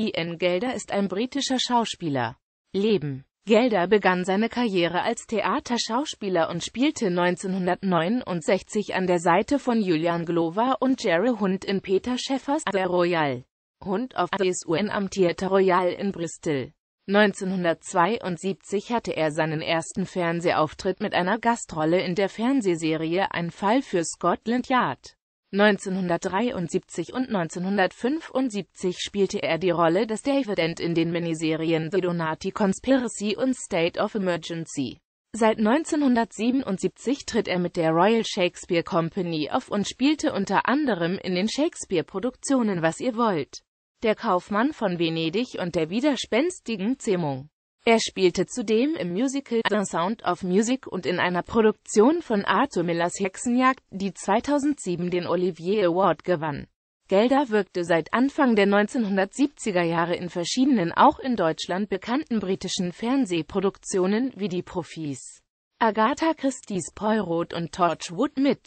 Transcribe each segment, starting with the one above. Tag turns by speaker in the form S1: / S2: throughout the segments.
S1: Ian Gelder ist ein britischer Schauspieler. Leben Gelder begann seine Karriere als Theaterschauspieler und spielte 1969 an der Seite von Julian Glover und Jerry Hunt in Peter Schäffers The Royal Hund auf des am Theater Royal in Bristol. 1972 hatte er seinen ersten Fernsehauftritt mit einer Gastrolle in der Fernsehserie Ein Fall für Scotland Yard. 1973 und 1975 spielte er die Rolle des David End in den Miniserien The Donati Conspiracy und State of Emergency. Seit 1977 tritt er mit der Royal Shakespeare Company auf und spielte unter anderem in den Shakespeare-Produktionen Was ihr wollt, Der Kaufmann von Venedig und der widerspenstigen Zähmung. Er spielte zudem im Musical The Sound of Music und in einer Produktion von Arthur Millers Hexenjagd, die 2007 den Olivier Award gewann. Gelder wirkte seit Anfang der 1970er Jahre in verschiedenen auch in Deutschland bekannten britischen Fernsehproduktionen wie die Profis, Agatha Christie's Poirot und Torchwood mit.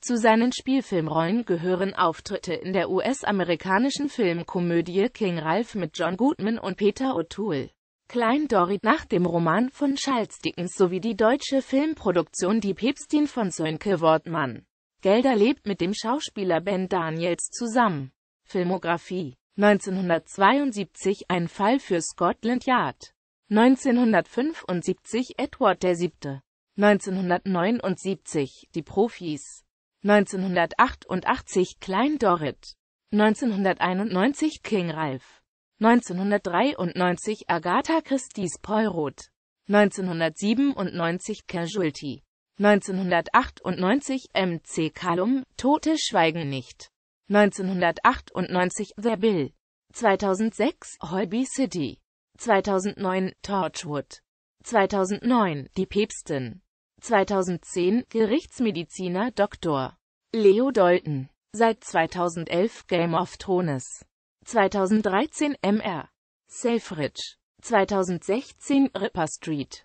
S1: Zu seinen Spielfilmrollen gehören Auftritte in der US-amerikanischen Filmkomödie King Ralph mit John Goodman und Peter O'Toole. Klein Dorit nach dem Roman von Charles Dickens sowie die deutsche Filmproduktion Die Päpstin von Sönke Wortmann. Gelder lebt mit dem Schauspieler Ben Daniels zusammen. Filmografie 1972 Ein Fall für Scotland Yard 1975 Edward VII. 1979 Die Profis 1988 Klein Dorit 1991 King Ralph 1993 Agatha Christie's Poirot, 1997 Casualty, 1998 MC Callum, Tote schweigen nicht, 1998 The Bill, 2006 Holby City, 2009 Torchwood, 2009 Die Päpstin, 2010 Gerichtsmediziner Dr. Leo Dolten, seit 2011 Game of Thrones 2013 Mr. Selfridge, 2016 Ripper Street.